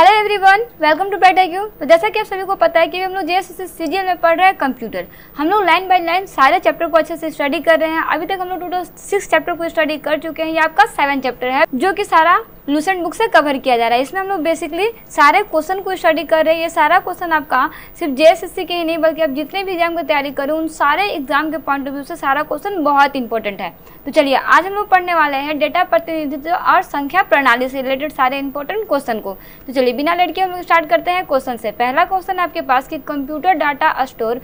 hello everyone welcome to Bright Eye तो जैसा कि आप सभी को पता है कि हम लोग जे एस में पढ़ रहे हैं कंप्यूटर हम लोग लाइन बाय लाइन सारे चैप्टर को अच्छे से स्टडी कर रहे हैं अभी तक हम लोग टोटल सिक्स चैप्टर को स्टडी कर चुके हैं ये आपका सेवन चैप्टर है जो कि सारा लूसेंट बुक से कवर किया जा रहा है इसमें हम लोग बेसिकली सारे क्वेश्चन को स्टडी कर रहे हैं ये सारा क्वेश्चन आपका सिर्फ जे के ही नहीं बल्कि आप जितने भी एग्जाम की तैयारी करें उन सारे एग्जाम के पॉइंट ऑफ व्यू से सारा क्वेश्चन बहुत इंपॉर्टेंट है तो चलिए आज हम लोग पढ़ने वाले हैं डेटा प्रतिनिधित्व और संख्या प्रणाली से रिलेटेड सारे इंपॉर्टेंट क्वेश्चन को तो चलिए बिना लेट के हम लोग स्टार्ट करते हैं क्वेश्चन से पहला क्वेश्चन आपके पास कि कंप्यूटर डाटा स्टोर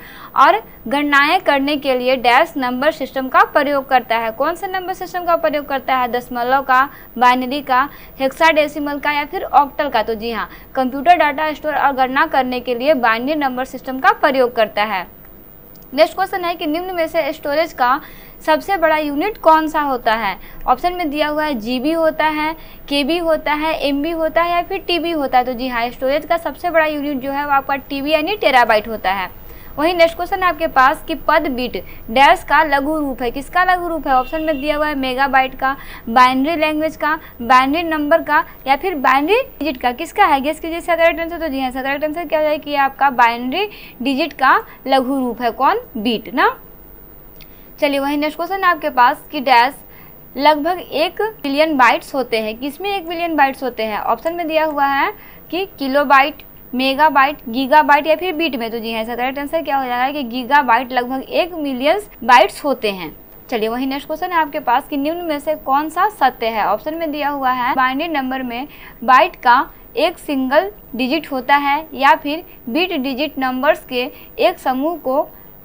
और गणनाएं करने के लिए डैश नंबर सिस्टम का प्रयोग करता है कौन सा नंबर सिस्टम का प्रयोग करता है दशमलव का बाइनरी का हेक्साडेसिमल का या फिर ऑक्टल का तो जी हाँ कंप्यूटर डाटा स्टोर और गणना करने के लिए बाइनरी नंबर सिस्टम का प्रयोग करता है नेक्स्ट क्वेश्चन है कि निम्न में से स्टोरेज का सबसे बड़ा यूनिट कौन सा होता है ऑप्शन में दिया हुआ है जीबी होता है केबी होता है एमबी होता है या फिर टीबी होता है तो जी हाँ स्टोरेज का सबसे बड़ा यूनिट जो है वो आपका टीबी यानी टेराबाइट होता है वहीं नेक्स्ट क्वेश्चन है आपके पास कि पद बीट डैश का लघु रूप है किसका लघु रूप है ऑप्शन में दिया हुआ है मेगाबाइट का बाइनरी लैंग्वेज का बाइनरी नंबर का या फिर बाइनरी डिजिट का किसका है गेस कीजिए इसका करेक्ट आंसर तो जी हाँ इसका करेक्ट आंसर क्या हो जाए कि आपका बाइनरी डिजिट का लघु रूप है कौन बीट ना चलिए वही नेक्स्ट क्वेश्चन है आपके पास कि डैश लगभग एक बिलियन बाइट्स होते हैं किसमें एक बिलियन बाइट्स होते हैं ऑप्शन में दिया हुआ है कि किलो बाइट मेगाबाइट गीगाबाइट या फिर बीट में तो जी हाँ, ऐसा करेक्ट आंसर क्या हो जाएगा कि गीगाबाइट लगभग एक मिलियंस बाइट्स होते हैं चलिए वही नेक्स्ट क्वेश्चन है आपके पास कि निम्न में से कौन सा सत्य है ऑप्शन में दिया हुआ है बाइनरी नंबर में बाइट का एक सिंगल डिजिट होता है या फिर बीट डिजिट नंबर्स के एक समूह को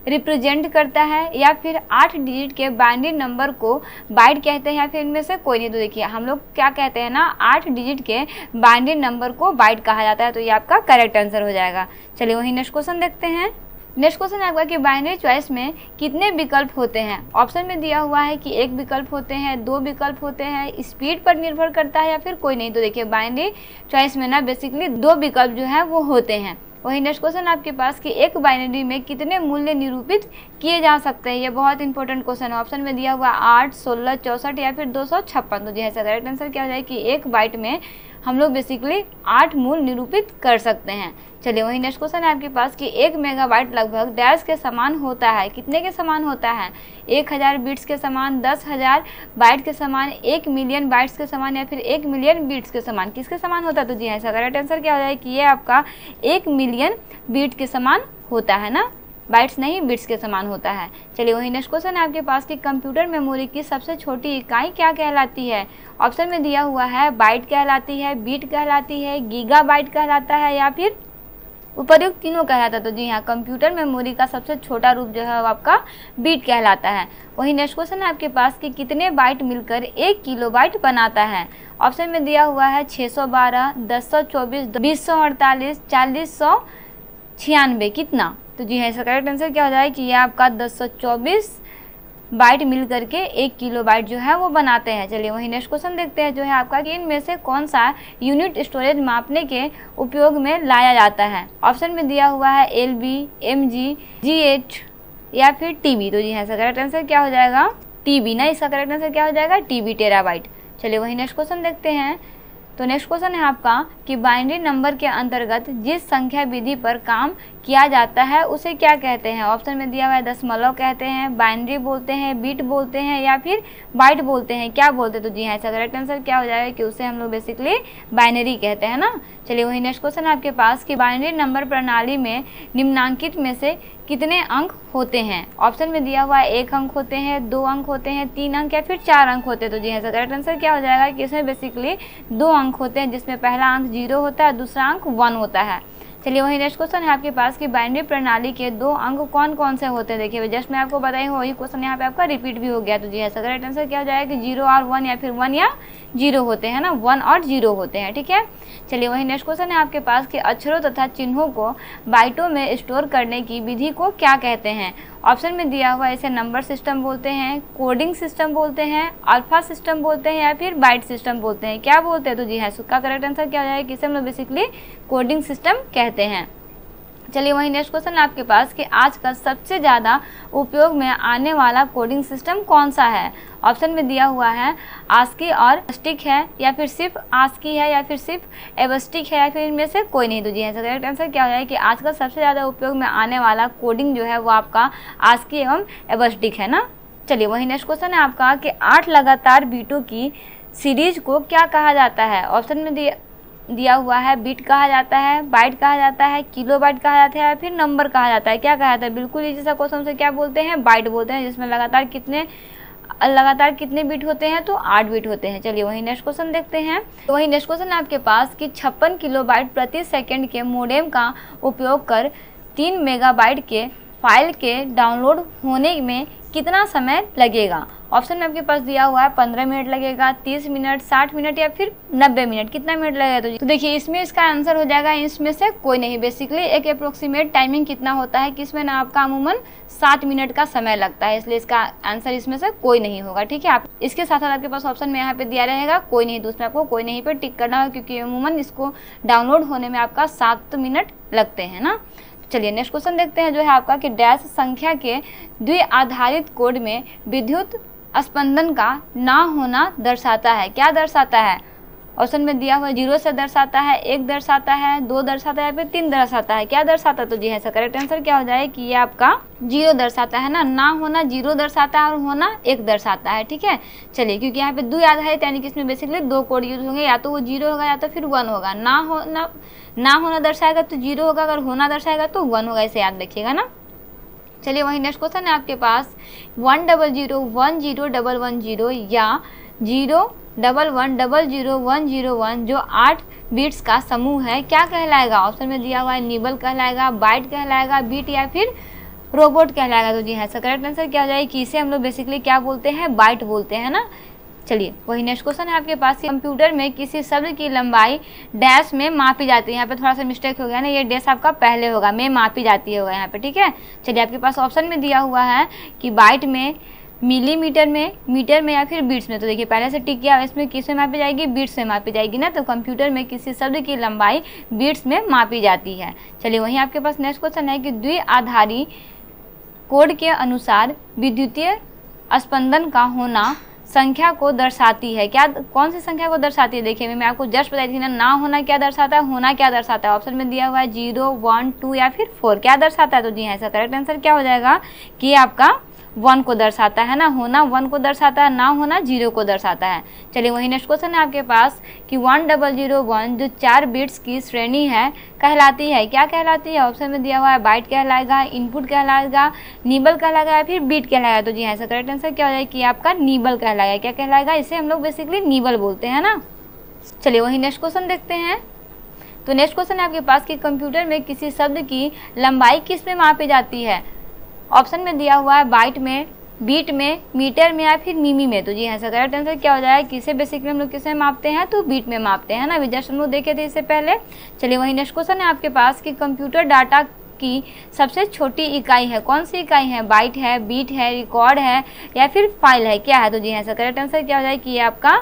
रिप्रेजेंट करता है या फिर आठ डिजिट के बाइनरी नंबर को बाइट कहते हैं या फिर इनमें से कोई नहीं तो देखिए हम लोग क्या कहते हैं ना आठ डिजिट के बाइनरी नंबर को बाइट कहा जाता है तो ये आपका करेक्ट आंसर हो जाएगा चलिए वही नेक्स्ट क्वेश्चन देखते हैं नेक्स्ट क्वेश्चन आपका कि बाइनरी चॉइस में कितने विकल्प होते हैं ऑप्शन में दिया हुआ है कि एक विकल्प होते हैं दो विकल्प होते हैं स्पीड पर निर्भर करता है या फिर कोई नहीं तो देखिए बाइनरी चॉइस में ना बेसिकली दो विकल्प जो है वो होते हैं वही नेक्स्ट क्वेश्चन आपके पास कि एक बाइनरी में कितने मूल्य निरूपित किए जा सकते हैं ये बहुत इंपॉर्टेंट क्वेश्चन है ऑप्शन में दिया हुआ आठ सोलह चौसठ या फिर दो सौ छप्पन तो जी है राइट आंसर क्या हो जाए कि एक बाइट में हम लोग बेसिकली आठ मूल निरूपित कर सकते हैं चलिए वही नेक्स्ट क्वेश्चन है आपके पास कि एक मेगाबाइट लगभग डैश के समान होता है कितने के समान होता है एक हज़ार बीट्स के समान दस हज़ार बाइट के समान एक मिलियन बाइट्स के समान या फिर एक मिलियन बीट्स के समान किसके समान होता है तो जी हाँ राइट आंसर क्या हो जाए कि ये आपका एक मिलियन बीट के समान होता है ना बाइट्स नहीं बिट्स के समान होता है चलिए वही नेक्स्ट क्वेश्चन है आपके पास कि कंप्यूटर मेमोरी की सबसे छोटी इकाई क्या कहलाती है ऑप्शन में दिया हुआ है बाइट कहलाती है बीट कहलाती है गीगा बाइट कहलाता है या फिर उपयुक्त तीनों कहलाता है तो जी हाँ कंप्यूटर मेमोरी का सबसे छोटा रूप जो है वो आपका बीट कहलाता है वही नेक्स्ट क्वेश्चन है आपके पास कि कितने बाइट मिलकर एक किलो बाइट बनाता है ऑप्शन में दिया हुआ है 612, 1024, 2048, 4000 छियानवे कितना तो जी हाँ इसका करेक्ट आंसर क्या हो जाएगा कि ये आपका दस सौ चौबीस बाइट मिल करके एक किलो बाइट जो है वो बनाते हैं चलिए वही नेक्स्ट क्वेश्चन देखते हैं जो है आपका कि इनमें से कौन सा यूनिट स्टोरेज मापने के उपयोग में लाया जाता है ऑप्शन में दिया हुआ है L B M G G H या फिर टी बी तो जी हाँ इसका करेक्ट आंसर क्या हो जाएगा टी बी ना इसका करेक्ट आंसर क्या हो जाएगा टी बी टेरा बाइट चलिए वही नेक्स्ट क्वेश्चन देखते हैं तो नेक्स्ट क्वेश्चन है आपका कि बाइनरी नंबर के अंतर्गत जिस संख्या विधि पर काम किया जाता है उसे क्या कहते हैं ऑप्शन में दिया हुआ है दशमलव कहते हैं बाइनरी बोलते हैं बीट बोलते हैं या फिर बाइट बोलते हैं क्या बोलते हैं तो जी हाँ इसका करेक्ट आंसर क्या हो जाएगा कि उसे हम लोग बेसिकली बाइनरी कहते हैं ना चलिए वही नेक्स्ट क्वेश्चन आपके पास कि बाइनरी नंबर प्रणाली में निम्नांकित में से कितने अंक होते हैं ऑप्शन में दिया हुआ है एक अंक होते हैं दो अंक होते हैं तीन अंक या फिर चार अंक होते हैं तो जी ऐसा करेक्ट आंसर क्या हो जाएगा कि इसमें बेसिकली दो अंक होते हैं जिसमें पहला अंक जीरो होता है दूसरा अंक वन होता है चलिए वही नेक्स्ट क्वेश्चन है आपके पास कि बाइनरी प्रणाली के दो अंग कौन कौन से होते हैं देखिए जस्ट मैं आपको बताई वही क्वेश्चन यहाँ पे आपका रिपीट भी हो गया तो जी है राइट आंसर क्या हो जाएगा कि जीरो और वन या फिर वन या जीरो होते हैं ना वन और जीरो होते हैं ठीक है चलिए वही नेक्स्ट क्वेश्चन है आपके पास कि अक्षरों तथा चिन्हों को बाइटों में स्टोर करने की विधि को क्या कहते हैं ऑप्शन में दिया हुआ इसे नंबर सिस्टम बोलते हैं कोडिंग सिस्टम बोलते हैं अल्फा सिस्टम बोलते हैं या फिर बाइट सिस्टम बोलते हैं क्या बोलते हैं तो जी हाँ सुखा करेक्ट आंसर क्या हो जाएगा कि हम लोग बेसिकली कोडिंग सिस्टम कहते हैं चलिए वही नेक्स्ट क्वेश्चन है आपके पास कि आज का सबसे ज़्यादा उपयोग में आने वाला कोडिंग सिस्टम कौन सा है ऑप्शन में दिया हुआ है आस्की और स्टिक है या फिर सिर्फ आस्की है या फिर सिर्फ एवस्टिक है या फिर इनमें से कोई नहीं तो जी है करेक्ट आंसर क्या हो जाए कि आज का सबसे ज़्यादा उपयोग में आने वाला कोडिंग जो है वो आपका आस्की एवं एवस्टिक है ना चलिए वही नेक्स्ट क्वेश्चन है आपका कि आठ लगातार बीटों की सीरीज को क्या कहा जाता है ऑप्शन में दिया दिया हुआ है बिट कहा जाता है बाइट कहा जाता है किलो बाइट कहा जाता है फिर नंबर कहा जाता है क्या कहा जाता है बिल्कुल इसी सा क्वेश्चन से क्या बोलते हैं बाइट बोलते हैं जिसमें लगातार कितने लगातार कितने बिट होते हैं तो आठ बिट होते हैं चलिए वही नेक्स्ट क्वेश्चन देखते हैं तो वही नेक्स्ट क्वेश्चन आपके पास कि छप्पन किलो बाइट प्रति सेकेंड के मोडेम का उपयोग कर तीन मेगाबाइट के फाइल के डाउनलोड होने में कितना समय लगेगा ऑप्शन में आपके पास दिया हुआ है पंद्रह मिनट लगेगा तीस मिनट साठ मिनट या फिर नब्बे मिनट कितना मिनट लगेगा तो, तो देखिए इसमें इसका आंसर हो जाएगा इसमें से कोई नहीं बेसिकली एक अप्रोक्सीमेट टाइमिंग कितना होता है कि इसमें ना आपका अमूमन साठ मिनट का समय लगता है इसलिए इसका आंसर इसमें से कोई नहीं होगा ठीक है आप इसके साथ साथ आपके पास ऑप्शन में यहाँ पे दिया रहेगा कोई नहीं दूसरे आपको कोई नहीं पे टिक करना होगा क्योंकि अमूमन इसको डाउनलोड होने में आपका सात मिनट लगते हैं ना चलिए नेक्स्ट क्वेश्चन देखते हैं जो है आपका कि डैश संख्या के द्विआधारित कोड में विद्युत स्पंदन का ना होना दर्शाता है क्या दर्शाता है ऑप्शन में दिया हुआ जीरो से दर्शाता है एक दर्शाता है दो दर्शाता है फिर तीन दर्शाता है क्या दर्शाता है तो जी ऐसा करेक्ट आंसर क्या हो जाए कि ये आपका जीरो दर्शाता है ना ना होना जीरो दर्शाता है और होना एक दर्शाता है ठीक है चलिए क्योंकि यहाँ पे दो आधारित यानी कि इसमें बेसिकली दो कोड यूज होंगे या तो वो जीरो होगा या तो फिर वन होगा ना होना ना होना दर्शाएगा तो जीरो होगा अगर होना दर्शाएगा तो वन होगा इसे याद रखिएगा ना चलिए वही नेक्स्ट क्वेश्चन है आपके पास one double zero one zero double one zero या zero double one double zero one zero one जो आठ बीट्स का समूह है क्या कहलाएगा ऑप्शन में दिया हुआ है निबल कहलाएगा बाइट कहलाएगा बीट या फिर रोबोट कहलाएगा तो जी हाँ सर करेक्ट आंसर क्या हो जाएगी कि इसे हम लोग बेसिकली क्या बोलते हैं बाइट बोलते हैं ना चलिए वही नेक्स्ट क्वेश्चन है आपके पास कंप्यूटर में किसी शब्द की लंबाई डैश में मापी जाती है यहाँ पे थोड़ा सा मिस्टेक हो गया ना ये डैश आपका पहले होगा में मापी जाती होगा यहाँ पे ठीक है चलिए आपके पास ऑप्शन में दिया हुआ है कि बाइट में मिलीमीटर में मीटर में या फिर बीट्स में तो देखिए पहले से टिक किया इसमें किस में मापी जाएगी बीट्स में मापी जाएगी ना तो कंप्यूटर में किसी शब्द की लंबाई बीट्स में मापी जाती है चलिए वहीं आपके पास नेक्स्ट क्वेश्चन है कि द्विआधारी कोड के अनुसार विद्युतीय स्पंदन का होना संख्या को दर्शाती है क्या कौन सी संख्या को दर्शाती है देखिए मैं आपको जस्ट बताई थी ना ना होना क्या दर्शाता है होना क्या दर्शाता है ऑप्शन में दिया हुआ है जीरो वन टू या फिर फोर क्या दर्शाता है तो जी ऐसा करेक्ट आंसर क्या हो जाएगा कि आपका वन को दर्शाता है ना होना वन को दर्शाता है ना होना जीरो को दर्शाता है चलिए वही नेक्स्ट क्वेश्चन है आपके पास कि वन डबल जीरो वन जो चार बिट्स की श्रेणी है कहलाती है क्या कहलाती है ऑप्शन में दिया हुआ है बाइट कहलाएगा इनपुट कहलाएगा नीबल कहलाएगा या फिर बीट कहलाएगा तो जी हाँ करेक्ट आंसर क्या हो जाएगा कि आपका नीबल कहलाएगा क्या कहलाएगा इसे हम लोग बेसिकली नीबल बोलते हैं ना चलिए वही नेक्स्ट क्वेश्चन देखते हैं तो नेक्स्ट क्वेश्चन है आपके पास कि कंप्यूटर में किसी शब्द की लंबाई किस में मापी जाती है ऑप्शन में दिया हुआ है बाइट में बीट में मीटर में या फिर मीमी में तो जी हाँ सर करेक्ट आंसर क्या हो जाएगा किसे बेसिकली हम लोग किसे मापते हैं तो बीट में मापते हैं ना विद्या जस्ट हम लोग देखे थे इससे पहले चलिए वही नेक्स्ट क्वेश्चन है आपके पास कि कंप्यूटर डाटा की सबसे छोटी इकाई है कौन सी इकाई है बाइट है बीट है रिकॉर्ड है या फिर फाइल है क्या है तो जी हाँ सर करेक्ट आंसर क्या हो जाएगा कि ये आपका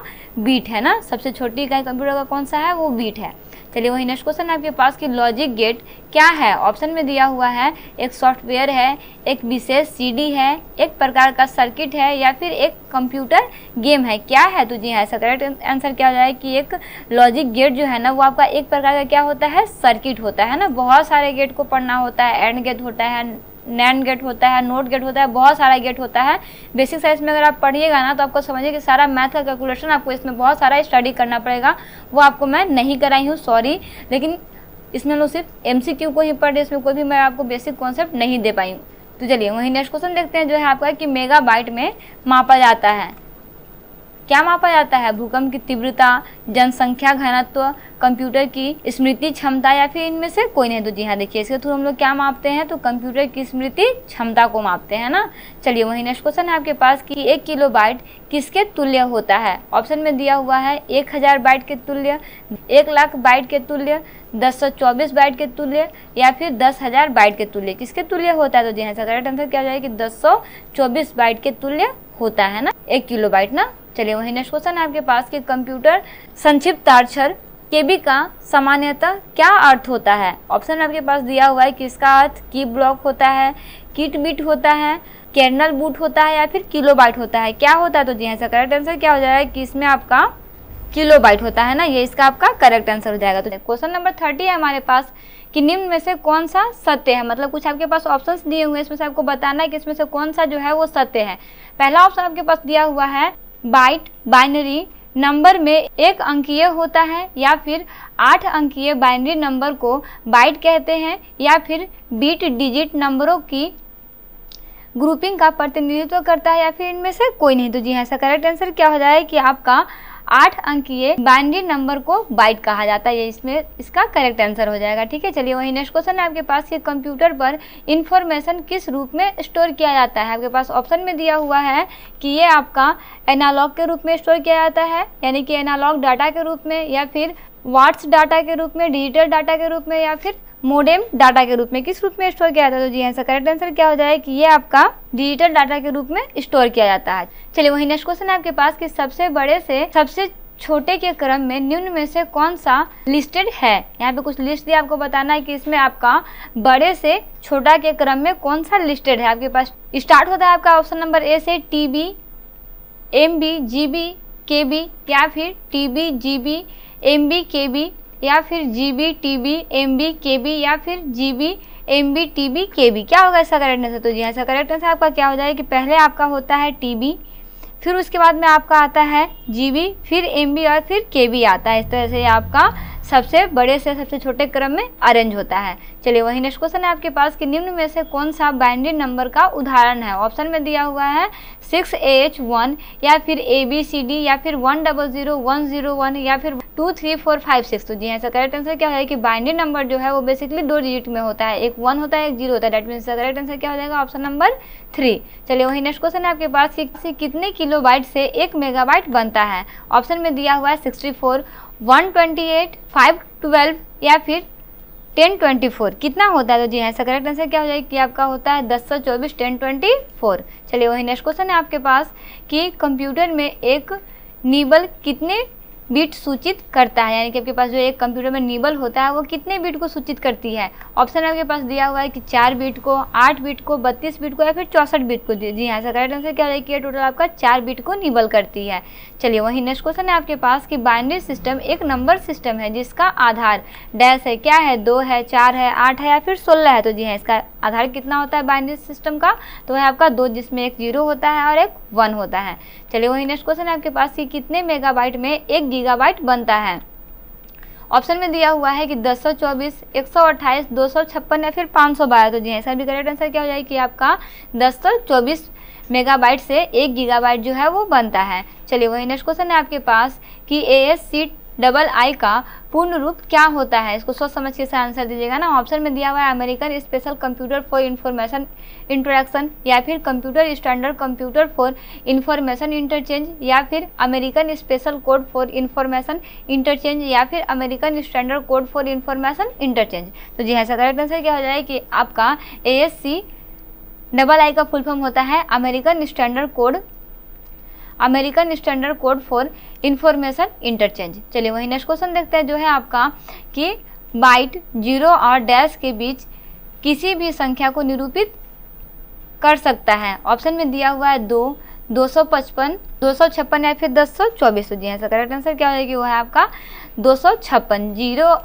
बीट है ना सबसे छोटी इकाई कंप्यूटर का कौन सा है वो बीट है चलिए वही नेक्स्ट क्वेश्चन आपके पास कि लॉजिक गेट क्या है ऑप्शन में दिया हुआ है एक सॉफ्टवेयर है एक विशेष सीडी है एक प्रकार का सर्किट है या फिर एक कंप्यूटर गेम है क्या है तो जी हाँ इसका करेक्ट आंसर क्या हो जाए कि एक लॉजिक गेट जो है ना वो आपका एक प्रकार का क्या होता है सर्किट होता है ना बहुत सारे गेट को पढ़ना होता है एंड गेट होता है नैंड गेट होता है नोट गेट होता है बहुत सारा गेट होता है बेसिक साइंस में अगर आप पढ़िएगा ना तो आपको समझिए कि सारा मैथ का कैलकुलेशन आपको इसमें बहुत सारा स्टडी करना पड़ेगा वो आपको मैं नहीं कराई हूँ सॉरी लेकिन इसमें लोग सिर्फ एम को ही पढ़ रहे इसमें कोई भी मैं आपको बेसिक कॉन्सेप्ट नहीं दे पाई हूँ तो चलिए वहीं नेक्स्ट क्वेश्चन देखते हैं जो है आपका कि मेगा बाइट में मापा जाता है क्या मापा जाता है भूकंप की तीव्रता जनसंख्या घनत्व कंप्यूटर की स्मृति क्षमता या फिर इनमें से कोई नहीं तो जी हाँ देखिए इसके थ्रू हम लोग क्या मापते हैं तो कंप्यूटर की स्मृति क्षमता को मापते हैं ना चलिए वही नेक्स्ट क्वेश्चन है आपके पास कि एक किलो बाइट किसके तुल्य होता है ऑप्शन में दिया हुआ है एक हज़ार बाइट के तुल्य एक लाख बाइट के तुल्य दस सौ चौबीस बाइट के तुल्य या फिर दस हज़ार बाइट के तुल्य किसके तुल्य होता है तो जी हाँ सर करेक्ट आंसर क्या हो जाएगा कि दस सौ चौबीस बाइट के तुल्य होता है ना एक किलो बाइट ना चले हुए नेक्स्ट क्वेश्चन आपके पास कि कंप्यूटर संक्षिप्त के केबी का सामान्यतः क्या अर्थ होता है ऑप्शन आपके पास दिया हुआ है कि इसका अर्थ की ब्लॉक होता है किट बिट होता है कर्नल बूट होता है या फिर किलो बाइट होता है क्या होता है तो जी हाँ करेक्ट आंसर क्या हो जाएगा कि इसमें आपका किलो बाइट होता है ना ये इसका आपका करेक्ट आंसर हो जाएगा तो क्वेश्चन नंबर थर्टी है हमारे पास कि निम्न में से कौन सा सत्य है मतलब कुछ आपके पास ऑप्शंस दिए हुए हैं इसमें से आपको बताना है कि इसमें से कौन सा जो है वो सत्य है पहला ऑप्शन आपके पास दिया हुआ है बाइट बाइनरी नंबर में एक अंकीय होता है या फिर आठ अंकीय बाइनरी नंबर को बाइट कहते हैं या फिर बीट डिजिट नंबरों की ग्रुपिंग का प्रतिनिधित्व करता है या फिर इनमें से कोई नहीं तो जी ऐसा करेक्ट आंसर क्या हो जाए कि आपका आठ अंकीय बाइनरी नंबर को बाइट कहा जाता है इसमें इसका करेक्ट आंसर हो जाएगा ठीक है चलिए वही नेक्स्ट क्वेश्चन है आपके पास कि कंप्यूटर पर इंफॉर्मेशन किस रूप में स्टोर किया जाता है आपके पास ऑप्शन में दिया हुआ है कि ये आपका एनालॉग के रूप में स्टोर किया जाता है यानी कि एनालॉग डाटा के रूप में या फिर वाट्स डाटा के रूप में डिजिटल डाटा के रूप में या फिर मोडेम डाटा के रूप में किस रूप में स्टोर किया जाता है तो जी आंसर करेक्ट आंसर क्या हो जाए कि ये आपका डिजिटल डाटा के रूप में स्टोर किया जाता है चलिए वही नेक्स्ट क्वेश्चन है आपके पास कि सबसे बड़े से सबसे छोटे के क्रम में निम्न में से कौन सा लिस्टेड है यहाँ पे कुछ लिस्ट दिया आपको बताना है कि इसमें आपका बड़े से छोटा के क्रम में कौन सा लिस्टेड है आपके पास स्टार्ट होता है आपका ऑप्शन नंबर ए से T B M B G B K B या फिर T B G B M B K B या फिर G B T B M B K B या फिर G B M B T B K B क्या होगा ऐसा correct answer तो जी ऐसा हाँ, इसका करेक्ट आंसर आपका क्या हो जाएगा कि पहले आपका होता है टी बी फिर उसके बाद में आपका आता है जी बी फिर एम बी और फिर के बी आता है इस तरह से आपका सबसे बड़े से सबसे छोटे क्रम में अरेंज होता है चलिए वही नेक्स्ट क्वेश्चन है आपके पास कि निम्न में से कौन सा बाइनरी नंबर का उदाहरण है ऑप्शन में दिया हुआ है सिक्स एच वन या फिर ए बी सी डी या फिर one double zero one zero one या फिर two three four five six तो जी ऐसा करेक्ट आंसर क्या है कि बाइनरी नंबर जो है वो बेसिकली दो डिजिट में होता है एक वन होता है एक जीरो होता है डेट मीन करेक्ट आंसर क्या हो जाएगा ऑप्शन नंबर थ्री चलिए वही नेक्स्ट क्वेश्चन है आपके पास कि कितने किलो से एक मेगाबाइट बनता है ऑप्शन में दिया हुआ है sixty four one twenty eight five twelve या फिर टेन ट्वेंटी फोर कितना होता है तो जी हाँ इसका करेक्ट आंसर क्या हो जाएगा कि आपका होता है दस सौ चौबीस टेन ट्वेंटी फोर चलिए वही नेक्स्ट क्वेश्चन है आपके पास कि कंप्यूटर में एक नीबल कितने बीट सूचित करता है यानी कि आपके पास जो एक कंप्यूटर में निबल होता है वो कितने बीट को सूचित करती है ऑप्शन आपके पास दिया हुआ है कि चार बीट को आठ बीट को बत्तीस बीट को या फिर चौंसठ बीट को जी हाँ इसका करेक्ट आंसर क्या है कि टोटल आपका चार बीट को निबल करती है चलिए वहीं नेक्स्ट क्वेश्चन है आपके पास कि बाइनरी सिस्टम एक नंबर सिस्टम है जिसका आधार डैश है क्या है दो है चार है आठ है या फिर सोलह है तो जी हाँ इसका आधार कितना होता है बाइनरी सिस्टम का तो है आपका दो जिसमें एक जीरो होता है और एक वन होता है चलिए वही नेक्स्ट क्वेश्चन है आपके पास कि कितने मेगाबाइट में एक गीगाबाइट बनता है ऑप्शन में दिया हुआ है कि दस सौ सौ चौबीस एक दो सौ छप्पन या फिर पाँच सौ बारह तो जी हाँ इसका भी करेक्ट आंसर क्या हो जाएगा कि आपका दस सौ चौबीस मेगाबाइट से एक गीगाबाइट जो है वो बनता है चलिए वही नेक्स्ट क्वेश्चन है आपके पास कि ए एस सी डबल आई का पूर्ण रूप क्या होता है इसको सोच समझ के से आंसर दीजिएगा ना ऑप्शन में दिया हुआ है American special computer for information introduction या फिर computer standard computer for information interchange या फिर American special code for information interchange या फिर American standard code for information interchange तो जी ऐसा करेक्ट आंसर क्या हो जाए कि आपका ए डबल आई का फुल फॉर्म होता है American standard code American standard code for information interchange चलिए वही नेक्स्ट क्वेश्चन देखते हैं जो है आपका कि बाइट जीरो और डैश के बीच किसी भी संख्या को निरूपित कर सकता है ऑप्शन में दिया हुआ है दो दो सौ पचपन दो सौ छप्पन या फिर दस सौ चौबीस जी हाँ सर करेक्ट आंसर क्या हो जाएगी वो है आपका दो सौ छप्पन जीरो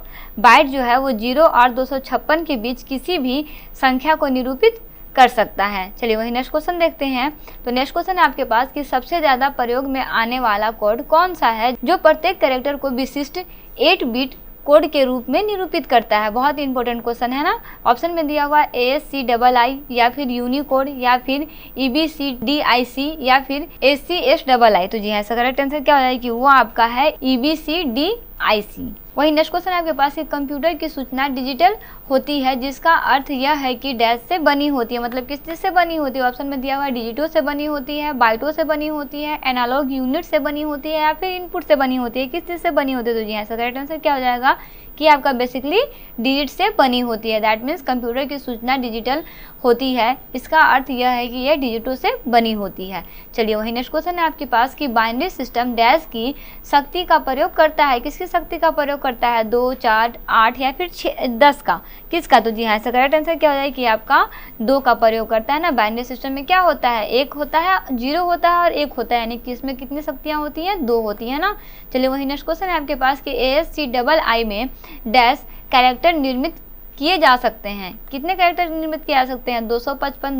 बाइट जो है वो जीरो और दो सौ छप्पन के बीच किसी भी संख्या को निरूपित कर सकता है चलिए वही नेक्स्ट क्वेश्चन देखते हैं तो नेक्स्ट क्वेश्चन आपके पास कि सबसे ज़्यादा प्रयोग में आने वाला कोड कौन सा है जो प्रत्येक कैरेक्टर को विशिष्ट एट बीट कोड के रूप में निरूपित करता है बहुत ही इंपॉर्टेंट क्वेश्चन है ना ऑप्शन में दिया हुआ ए एस सी डबल आई या फिर यूनिकोड या फिर E B C D I C या फिर S C S double I तो जी हाँ करेक्ट आंसर क्या हो जाएगा कि वो आपका है E B C D I सी वहीं नेक्स्ट क्वेश्चन आपके पास है कंप्यूटर की सूचना डिजिटल होती है जिसका अर्थ यह है कि डैश से बनी होती है मतलब किस चीज़ से बनी होती है ऑप्शन में दिया हुआ है डिजिटो से बनी होती है बाइटों से बनी होती है एनालॉग यूनिट से बनी होती है या फिर इनपुट से बनी होती है किस चीज़ से बनी होती है तो जी ऐसा करेक्ट आंसर क्या हो जाएगा कि आपका बेसिकली डिजिट से बनी होती है दैट मीन्स कंप्यूटर की सूचना डिजिटल होती है इसका अर्थ यह है कि यह डिजिटों से बनी होती है चलिए वही नेक्स्ट क्वेश्चन है आपके पास कि बाइनरी सिस्टम डैश की शक्ति का प्रयोग करता है किसकी शक्ति का प्रयोग करता है दो चार आठ या फिर छः दस का किसका तो जी हाँ इसका करेक्ट आंसर क्या हो जाए कि आपका दो का प्रयोग करता है ना बाइनरी सिस्टम में क्या होता है एक होता है जीरो होता है और एक होता है यानी कि इसमें कितनी शक्तियाँ होती हैं दो होती हैं ना चलिए वही नेक्स्ट क्वेश्चन है आपके पास कि ए एस सी डबल आई में डैश कैरेक्टर निर्मित किए जा सकते हैं कितने कैरेक्टर निर्मित किए जा सकते हैं 255,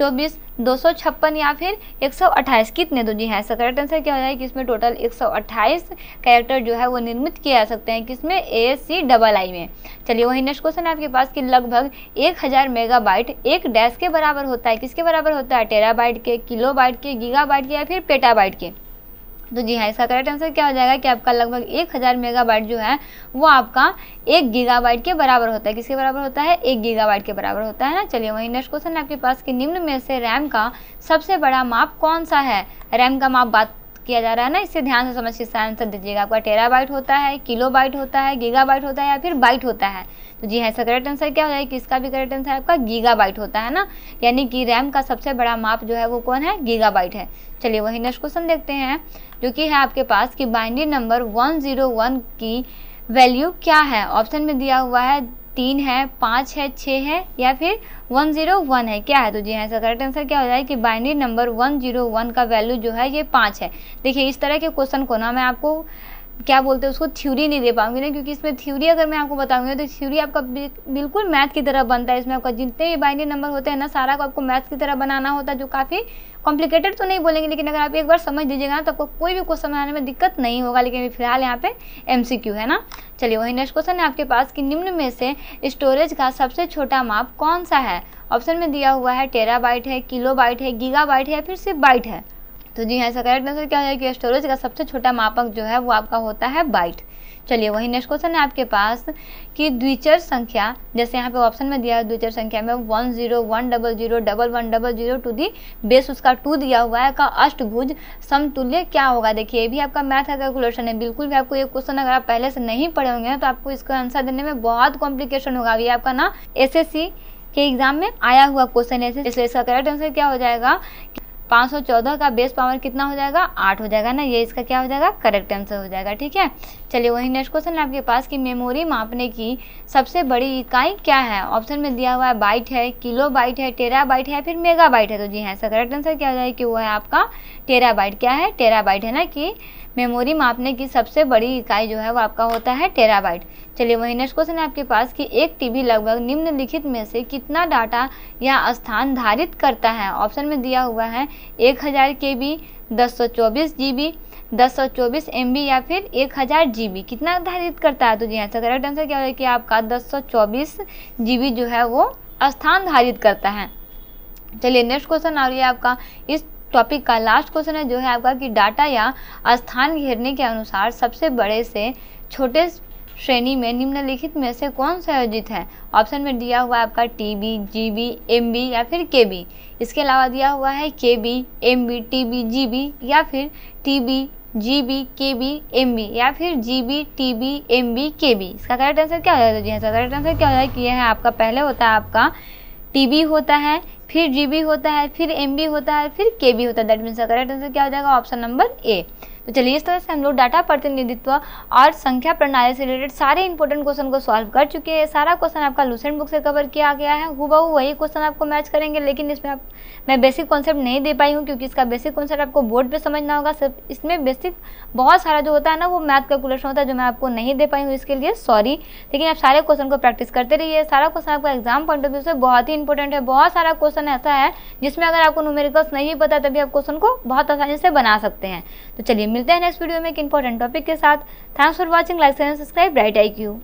224, 256 या फिर 128 कितने दो तो जी हैं ऐसा करेक्ट आंसर क्या हो जाएगा कि इसमें टोटल 128 कैरेक्टर जो है वो निर्मित किए जा सकते हैं किसमें ए सी डबल आई में चलिए वही नेक्स्ट क्वेश्चन आपके पास कि लगभग 1000 मेगाबाइट एक डैश के बराबर होता है किसके बराबर होता है टेराबाइट के किलोबाइट के गीगाबाइट के या फिर पेटाबाइट के तो जी हाँ इसका करेक्ट आंसर क्या हो जाएगा कि आपका लगभग एक हज़ार मेगाबाइट जो है वो आपका एक गीगाबाइट के बराबर होता है किसके बराबर होता है एक गीगाबाइट के बराबर होता है ना चलिए वहीं नेक्स्ट क्वेश्चन है आपके पास कि निम्न में से रैम का सबसे बड़ा माप कौन सा है रैम का माप बात किया जा रहा है ना इससे ध्यान से समझ के इसका आंसर दीजिएगा आपका टेरा बाइट होता है किलो बाइट होता है गीगा बाइट होता है या फिर बाइट होता है तो जी हाँ इसका करेक्ट आंसर क्या हो जाएगा किसका भी करेक्ट आंसर आपका गीगा बाइट होता है ना यानी कि रैम का सबसे बड़ा माप जो है वो कौन है गीगा बाइट है चलिए वही नेक्स्ट क्वेश्चन देखते हैं जो कि है आपके पास कि binary number one zero one की वैल्यू क्या है ऑप्शन में दिया हुआ है तीन है पाँच है छः है या फिर वन ज़ीरो वन है क्या है तो जी हाँ इसका करेक्ट आंसर क्या हो जाए कि binary number one zero one का वैल्यू जो है ये पाँच है देखिए इस तरह के क्वेश्चन को ना मैं आपको क्या बोलते हैं उसको थ्योरी नहीं दे पाऊंगी ना क्योंकि इसमें थ्योरी अगर मैं आपको बताऊंगी तो थ्योरी आपका बिल्कुल मैथ की तरह बनता है इसमें आपका जितने भी बाइनरी नंबर होते हैं ना सारा को आपको मैथ की तरह बनाना होता है जो काफ़ी कॉम्प्लिकेटेड तो नहीं बोलेंगे लेकिन अगर आप एक बार समझ लीजिएगा ना तो आपको कोई भी क्वेश्चन बनाने में दिक्कत नहीं होगा लेकिन फिलहाल यहाँ पे एम है ना चलिए वही नेक्स्ट क्वेश्चन है आपके पास कि निम्न में से स्टोरेज का सबसे छोटा माप कौन सा है ऑप्शन में दिया हुआ है टेरा बाइट है किलो बाइट है गीगा बाइट है या फिर सिर्फ बाइट है तो जी हाँ करेक्ट आंसर क्या जाएगा कि स्टोरेज का सबसे छोटा मापक जो है वो आपका होता है बाइट चलिए वही नेक्स्ट क्वेश्चन है आपके पास कि द्विचर संख्या जैसे यहाँ पे ऑप्शन में दिया है द्विचर संख्या में one zero one double zero double one double zero two the base उसका टू दिया हुआ है का अष्टभुज समतुल्य क्या होगा देखिए ये भी आपका मैथ कैलकुलेशन है बिल्कुल भी आपको ये क्वेश्चन अगर आप पहले से नहीं पढ़े होंगे तो आपको इसका आंसर देने में बहुत कॉम्प्लिकेशन होगा अभी आपका ना एस के एग्जाम में आया हुआ क्वेश्चन है इसलिए इसका करेक्ट आंसर क्या हो जाएगा 514 का बेस पावर कितना हो जाएगा आठ हो जाएगा ना ये इसका क्या हो जाएगा करेक्ट आंसर हो जाएगा ठीक है चलिए वही नेक्स्ट क्वेश्चन है आपके पास कि मेमोरी मापने की सबसे बड़ी इकाई क्या है ऑप्शन में दिया हुआ है बाइट है किलो बाइट है टेरा बाइट है फिर मेगा बाइट है तो जी हाँ इसका करेक्ट आंसर क्या हो जाएगा कि वो है आपका टेरा बाइट क्या है टेरा बाइट है ना कि मेमोरी मापने की सबसे बड़ी इकाई जो है वो आपका होता है टेरा बाइट चलिए वही नेक्स्ट क्वेश्चन है आपके पास कि एक टीवी लगभग निम्नलिखित में से कितना डाटा या स्थान धारित करता है ऑप्शन में दिया हुआ है एक हज़ार के बी दस सौ चौबीस जी बी दस सौ चौबीस एम बी या फिर एक हज़ार जी बी कितना धारित करता है तो जी आंसर करेक्ट आंसर क्या होगा कि आपका दस सौ चौबीस जी बी जो है वो स्थान धारित करता है चलिए नेक्स्ट क्वेश्चन आ रही है आपका इस टॉपिक का लास्ट क्वेश्चन है जो है आपका कि डाटा या स्थान घेरने के अनुसार सबसे बड़े से छोटे श्रेणी में निम्नलिखित में से कौन संयोजित है ऑप्शन में दिया हुआ है आपका T B G B M B या फिर के बी इसके अलावा दिया हुआ है K B M B T B G B या फिर T B G B K B M B या फिर G B T B M B K B इसका करेक्ट आंसर क्या हो जाएगा जी हाँ, इसका करेक्ट आंसर क्या हो जाएगा कि यह है आपका पहले होता है आपका टी बी होता है फिर जी बी होता है फिर एम बी होता है फिर के बी होता है दैट मीन्स का करेक्ट आंसर क्या हो जाएगा ऑप्शन नंबर ए तो चलिए इस तरह से हम लोग डाटा प्रतिनिधित्व और संख्या प्रणाली से रिलेटेड सारे इंपॉर्टेंट क्वेश्चन को सॉल्व कर चुके हैं सारा क्वेश्चन आपका लूसेंट बुक से कवर किया गया है हुबहू वही क्वेश्चन आपको मैच करेंगे लेकिन इसमें आप मैं बेसिक कॉन्सेप्ट नहीं दे पाई हूँ क्योंकि इसका बेसिक कॉन्सेप्ट आपको बोर्ड पर समझना होगा सिर्फ इसमें बेसिक बहुत सारा जो होता है ना वो मैथ कैलकुलेशन होता है जो मैं आपको नहीं दे पाई हूँ इसके लिए सॉरी लेकिन आप सारे क्वेश्चन को प्रैक्टिस करते रहिए सारा क्वेश्चन आपका एग्जाम पॉइंट ऑफ व्यू से बहुत ही इंपॉर्टेंट है बहुत सारा क्वेश्चन ऐसा है जिसमें अगर आपको न्यूमेरिकल्स नहीं पता तभी आप क्वेश्चन को बहुत आसानी से बना सकते हैं तो चलिए मिलते हैं नेक्स्ट वीडियो में एक इंपॉर्टेंट टॉपिक के साथ thanks for watching like subscribe right I Q